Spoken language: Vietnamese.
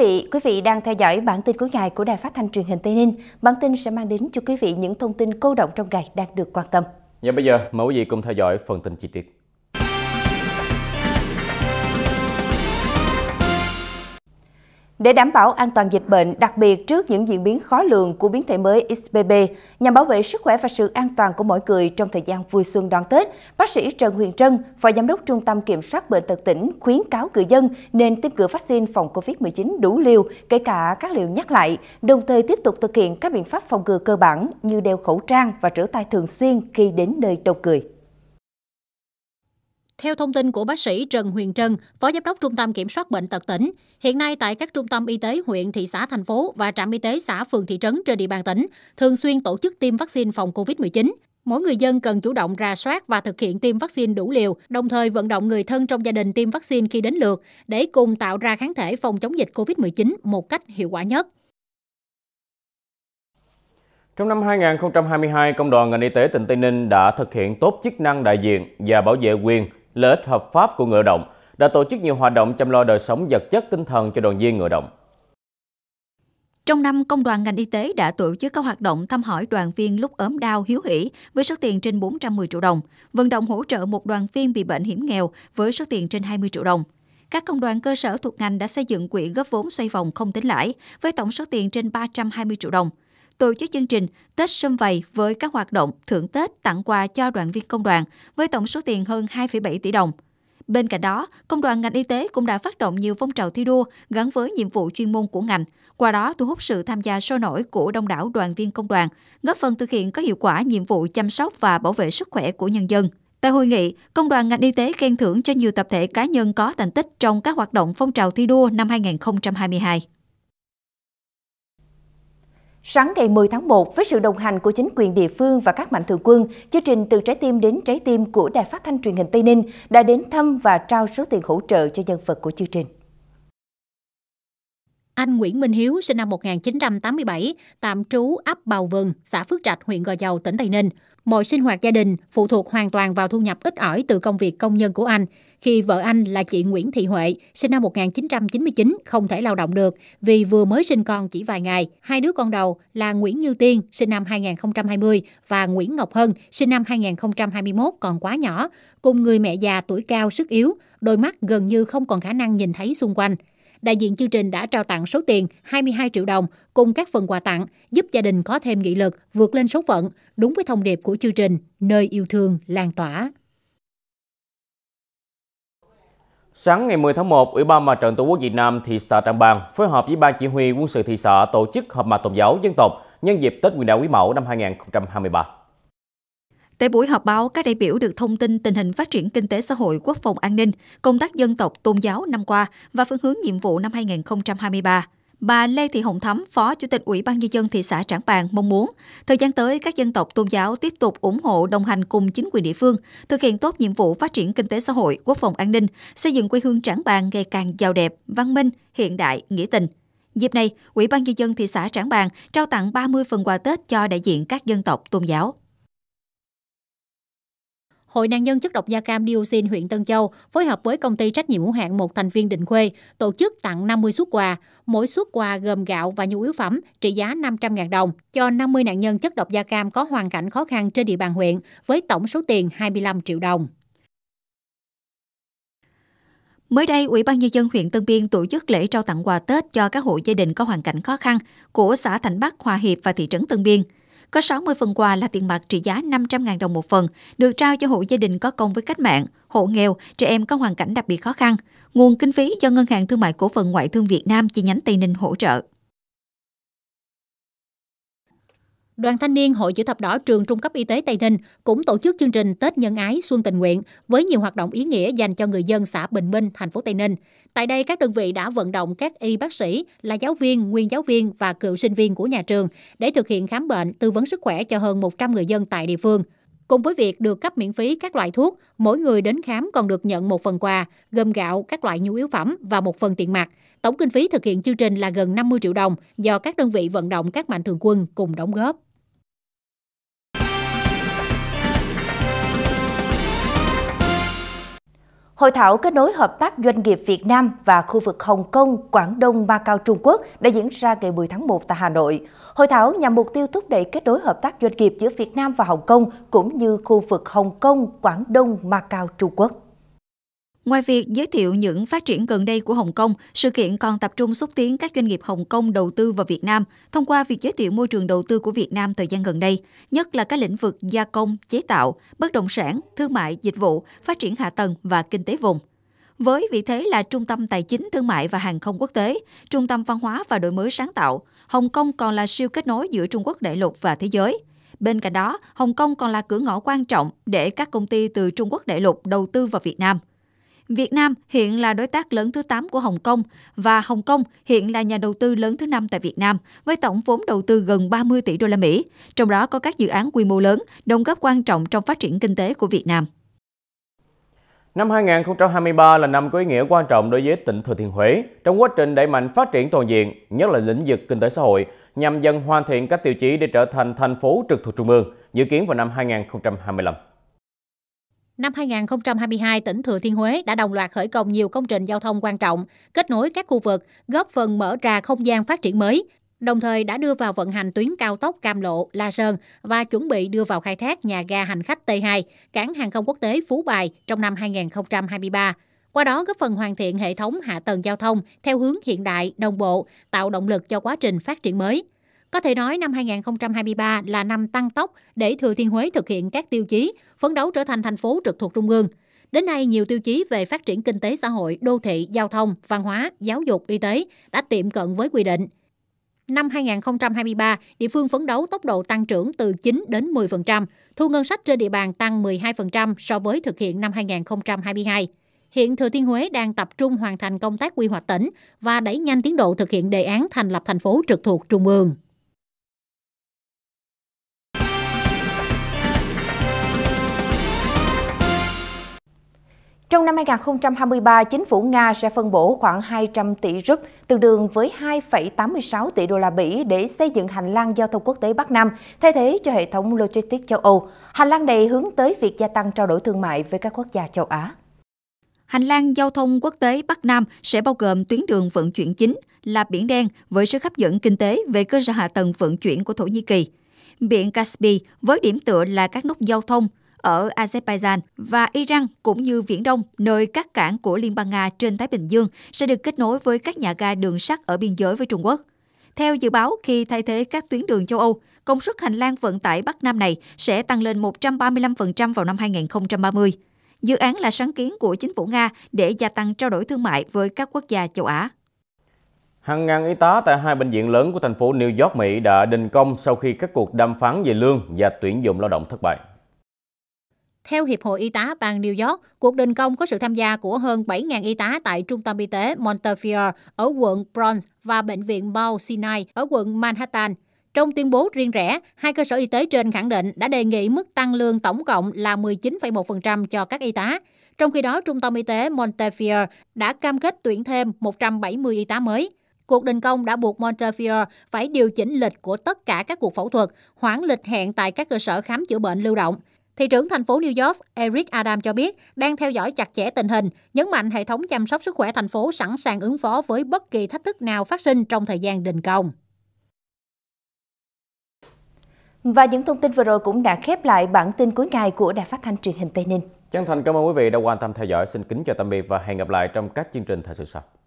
vị, quý vị đang theo dõi bản tin cuối ngày của Đài Phát thanh Truyền hình Tây Ninh. Bản tin sẽ mang đến cho quý vị những thông tin cô động trong ngày đang được quan tâm. Và dạ, bây giờ, mời quý vị cùng theo dõi phần tin chi tiết. Để đảm bảo an toàn dịch bệnh, đặc biệt trước những diễn biến khó lường của biến thể mới XBB, nhằm bảo vệ sức khỏe và sự an toàn của mỗi người trong thời gian vui xuân đón Tết, bác sĩ Trần Huyền Trân, Phó Giám đốc Trung tâm Kiểm soát Bệnh tật tỉnh khuyến cáo người dân nên tiêm ngừa vaccine phòng COVID-19 đủ liều, kể cả các liều nhắc lại, đồng thời tiếp tục thực hiện các biện pháp phòng ngừa cơ bản như đeo khẩu trang và rửa tay thường xuyên khi đến nơi đông người. Theo thông tin của bác sĩ Trần Huyền Trân, Phó Giám đốc Trung tâm Kiểm soát Bệnh tật tỉnh, hiện nay tại các trung tâm y tế huyện, thị xã, thành phố và trạm y tế xã, phường, thị trấn trên địa bàn tỉnh thường xuyên tổ chức tiêm vaccine phòng COVID-19. Mỗi người dân cần chủ động ra soát và thực hiện tiêm vaccine đủ liều, đồng thời vận động người thân trong gia đình tiêm vaccine khi đến lượt để cùng tạo ra kháng thể phòng chống dịch COVID-19 một cách hiệu quả nhất. Trong năm 2022, Công đoàn ngành y tế tỉnh Tây Ninh đã thực hiện tốt chức năng đại diện và bảo vệ quyền lợi ích hợp pháp của ngựa động đã tổ chức nhiều hoạt động chăm lo đời sống vật chất tinh thần cho đoàn viên ngựa động. Trong năm, Công đoàn ngành y tế đã tổ chức các hoạt động thăm hỏi đoàn viên lúc ốm đau hiếu hỷ với số tiền trên 410 triệu đồng, vận động hỗ trợ một đoàn viên bị bệnh hiểm nghèo với số tiền trên 20 triệu đồng. Các công đoàn cơ sở thuộc ngành đã xây dựng quỹ góp vốn xoay vòng không tính lãi với tổng số tiền trên 320 triệu đồng – tổ chức chương trình Tết Sâm Vầy với các hoạt động thưởng Tết tặng quà cho đoàn viên công đoàn với tổng số tiền hơn 2,7 tỷ đồng. Bên cạnh đó, công đoàn ngành y tế cũng đã phát động nhiều phong trào thi đua gắn với nhiệm vụ chuyên môn của ngành, qua đó thu hút sự tham gia sôi nổi của đông đảo đoàn viên công đoàn, góp phần thực hiện có hiệu quả nhiệm vụ chăm sóc và bảo vệ sức khỏe của nhân dân. Tại hội nghị, Công đoàn ngành y tế khen thưởng cho nhiều tập thể cá nhân có thành tích trong các hoạt động phong trào thi đua năm 2022. Sáng ngày 10 tháng 1, với sự đồng hành của chính quyền địa phương và các mạnh thường quân, chương trình Từ Trái Tim đến Trái Tim của Đài Phát thanh truyền hình Tây Ninh đã đến thăm và trao số tiền hỗ trợ cho nhân vật của chương trình. Anh Nguyễn Minh Hiếu sinh năm 1987, tạm trú ấp Bào Vườn, xã Phước Trạch, huyện Gò Dầu, tỉnh Tây Ninh. Mọi sinh hoạt gia đình phụ thuộc hoàn toàn vào thu nhập ít ỏi từ công việc công nhân của anh. Khi vợ anh là chị Nguyễn Thị Huệ, sinh năm 1999, không thể lao động được vì vừa mới sinh con chỉ vài ngày. Hai đứa con đầu là Nguyễn Như Tiên, sinh năm 2020 và Nguyễn Ngọc Hân, sinh năm 2021 còn quá nhỏ, cùng người mẹ già tuổi cao sức yếu, đôi mắt gần như không còn khả năng nhìn thấy xung quanh đại diện chương trình đã trao tặng số tiền 22 triệu đồng cùng các phần quà tặng giúp gia đình có thêm nghị lực vượt lên số phận, đúng với thông điệp của chương trình Nơi yêu thương lan tỏa. Sáng ngày 10 tháng 1, Ủy ban Mặt trận Tổ quốc Việt Nam thị xã Trảng Bàng phối hợp với Ban chỉ huy quân sự thị xã tổ chức họp mặt tôn giáo dân tộc nhân dịp Tết Nguyên đán Quý Mão năm 2023. Tại buổi họp báo, các đại biểu được thông tin tình hình phát triển kinh tế xã hội, quốc phòng an ninh, công tác dân tộc, tôn giáo năm qua và phương hướng nhiệm vụ năm 2023. Bà Lê Thị Hồng Thắm, Phó Chủ tịch Ủy ban Nhân dân thị xã Trảng Bàng mong muốn thời gian tới các dân tộc tôn giáo tiếp tục ủng hộ đồng hành cùng chính quyền địa phương, thực hiện tốt nhiệm vụ phát triển kinh tế xã hội, quốc phòng an ninh, xây dựng quê hương Trảng Bàng ngày càng giàu đẹp, văn minh, hiện đại, nghĩa tình. Dịp này, Ủy ban Nhân dân thị xã Trảng Bàng trao tặng 30 phần quà Tết cho đại diện các dân tộc tôn giáo. Hội nạn nhân chất độc da cam dioxin huyện Tân Châu phối hợp với công ty trách nhiệm hữu hạn một thành viên Định Khuê tổ chức tặng 50 suất quà. Mỗi suất quà gồm gạo và nhu yếu phẩm trị giá 500.000 đồng cho 50 nạn nhân chất độc da cam có hoàn cảnh khó khăn trên địa bàn huyện với tổng số tiền 25 triệu đồng. Mới đây, Ủy ban Nhân dân huyện Tân Biên tổ chức lễ trao tặng quà Tết cho các hộ gia đình có hoàn cảnh khó khăn của xã Thành Bắc, Hòa Hiệp và thị trấn Tân Biên – có 60 phần quà là tiền mặt trị giá 500.000 đồng một phần, được trao cho hộ gia đình có công với cách mạng, hộ nghèo, trẻ em có hoàn cảnh đặc biệt khó khăn. Nguồn kinh phí do Ngân hàng Thương mại Cổ phần Ngoại thương Việt Nam chi nhánh Tây Ninh hỗ trợ. Đoàn Thanh niên Hội Chữ thập đỏ trường Trung cấp Y tế Tây Ninh cũng tổ chức chương trình Tết nhân ái xuân tình nguyện với nhiều hoạt động ý nghĩa dành cho người dân xã Bình Minh, thành phố Tây Ninh. Tại đây, các đơn vị đã vận động các y bác sĩ là giáo viên, nguyên giáo viên và cựu sinh viên của nhà trường để thực hiện khám bệnh, tư vấn sức khỏe cho hơn 100 người dân tại địa phương. Cùng với việc được cấp miễn phí các loại thuốc, mỗi người đến khám còn được nhận một phần quà, gồm gạo, các loại nhu yếu phẩm và một phần tiền mặt. Tổng kinh phí thực hiện chương trình là gần 50 triệu đồng do các đơn vị vận động các mạnh thường quân cùng đóng góp. Hội thảo kết nối hợp tác doanh nghiệp Việt Nam và khu vực Hồng Kông, Quảng Đông, Macau, Trung Quốc đã diễn ra ngày 10 tháng 1 tại Hà Nội. Hội thảo nhằm mục tiêu thúc đẩy kết nối hợp tác doanh nghiệp giữa Việt Nam và Hồng Kông cũng như khu vực Hồng Kông, Quảng Đông, Macau, Trung Quốc. Ngoài việc giới thiệu những phát triển gần đây của Hồng Kông, sự kiện còn tập trung xúc tiến các doanh nghiệp Hồng Kông đầu tư vào Việt Nam thông qua việc giới thiệu môi trường đầu tư của Việt Nam thời gian gần đây, nhất là các lĩnh vực gia công, chế tạo, bất động sản, thương mại, dịch vụ, phát triển hạ tầng và kinh tế vùng. Với vị thế là trung tâm tài chính, thương mại và hàng không quốc tế, trung tâm văn hóa và đổi mới sáng tạo, Hồng Kông còn là siêu kết nối giữa Trung Quốc đại lục và thế giới. Bên cạnh đó, Hồng Kông còn là cửa ngõ quan trọng để các công ty từ Trung Quốc đại lục đầu tư vào Việt Nam – Việt Nam hiện là đối tác lớn thứ 8 của Hồng Kông và Hồng Kông hiện là nhà đầu tư lớn thứ 5 tại Việt Nam với tổng vốn đầu tư gần 30 tỷ đô la Mỹ, trong đó có các dự án quy mô lớn đóng góp quan trọng trong phát triển kinh tế của Việt Nam. Năm 2023 là năm có ý nghĩa quan trọng đối với tỉnh Thừa Thiên Huế trong quá trình đẩy mạnh phát triển toàn diện, nhất là lĩnh vực kinh tế xã hội, nhằm dần hoàn thiện các tiêu chí để trở thành thành phố trực thuộc trung ương, dự kiến vào năm 2025 năm 2022, tỉnh Thừa Thiên Huế đã đồng loạt khởi công nhiều công trình giao thông quan trọng, kết nối các khu vực, góp phần mở ra không gian phát triển mới, đồng thời đã đưa vào vận hành tuyến cao tốc Cam Lộ – La Sơn và chuẩn bị đưa vào khai thác nhà ga hành khách T2, cảng hàng không quốc tế Phú Bài trong năm 2023. Qua đó góp phần hoàn thiện hệ thống hạ tầng giao thông theo hướng hiện đại, đồng bộ, tạo động lực cho quá trình phát triển mới. Có thể nói năm 2023 là năm tăng tốc để Thừa Thiên Huế thực hiện các tiêu chí, phấn đấu trở thành thành phố trực thuộc Trung ương. Đến nay, nhiều tiêu chí về phát triển kinh tế xã hội, đô thị, giao thông, văn hóa, giáo dục, y tế đã tiệm cận với quy định. Năm 2023, địa phương phấn đấu tốc độ tăng trưởng từ 9 đến 10%, thu ngân sách trên địa bàn tăng 12% so với thực hiện năm 2022. Hiện Thừa Thiên Huế đang tập trung hoàn thành công tác quy hoạch tỉnh và đẩy nhanh tiến độ thực hiện đề án thành lập thành phố trực thuộc Trung ương. Trong năm 2023, chính phủ Nga sẽ phân bổ khoảng 200 tỷ rúp, tương đương với 2,86 tỷ đô la Mỹ để xây dựng hành lang giao thông quốc tế Bắc Nam, thay thế cho hệ thống logistics châu Âu. Hành lang này hướng tới việc gia tăng trao đổi thương mại với các quốc gia châu Á. Hành lang giao thông quốc tế Bắc Nam sẽ bao gồm tuyến đường vận chuyển chính là Biển Đen với sự hấp dẫn kinh tế về cơ sở hạ tầng vận chuyển của Thổ Nhĩ Kỳ. Biển Caspi với điểm tựa là các nút giao thông ở Azerbaijan và Iran cũng như Viễn Đông, nơi các cảng của Liên bang Nga trên Thái Bình Dương sẽ được kết nối với các nhà ga đường sắt ở biên giới với Trung Quốc. Theo dự báo, khi thay thế các tuyến đường châu Âu, công suất hành lang vận tải Bắc Nam này sẽ tăng lên 135% vào năm 2030. Dự án là sáng kiến của chính phủ Nga để gia tăng trao đổi thương mại với các quốc gia châu Á. Hàng ngàn y tá tại hai bệnh viện lớn của thành phố New York, Mỹ đã đình công sau khi các cuộc đàm phán về lương và tuyển dụng lao động thất bại. Theo Hiệp hội Y tá bang New York, cuộc đình công có sự tham gia của hơn 7.000 y tá tại Trung tâm Y tế Montefiore ở quận Bronx và Bệnh viện Mount Sinai ở quận Manhattan. Trong tuyên bố riêng rẽ, hai cơ sở y tế trên khẳng định đã đề nghị mức tăng lương tổng cộng là 19,1% cho các y tá. Trong khi đó, Trung tâm Y tế Montefiore đã cam kết tuyển thêm 170 y tá mới. Cuộc đình công đã buộc Montefiore phải điều chỉnh lịch của tất cả các cuộc phẫu thuật, hoãn lịch hẹn tại các cơ sở khám chữa bệnh lưu động. Thị trưởng thành phố New York Eric Adam cho biết đang theo dõi chặt chẽ tình hình, nhấn mạnh hệ thống chăm sóc sức khỏe thành phố sẵn sàng ứng phó với bất kỳ thách thức nào phát sinh trong thời gian đình công. Và những thông tin vừa rồi cũng đã khép lại bản tin cuối ngày của Đài Phát thanh truyền hình Tây Ninh. Chân thành cảm ơn quý vị đã quan tâm theo dõi. Xin kính chào tạm biệt và hẹn gặp lại trong các chương trình thời sự sau.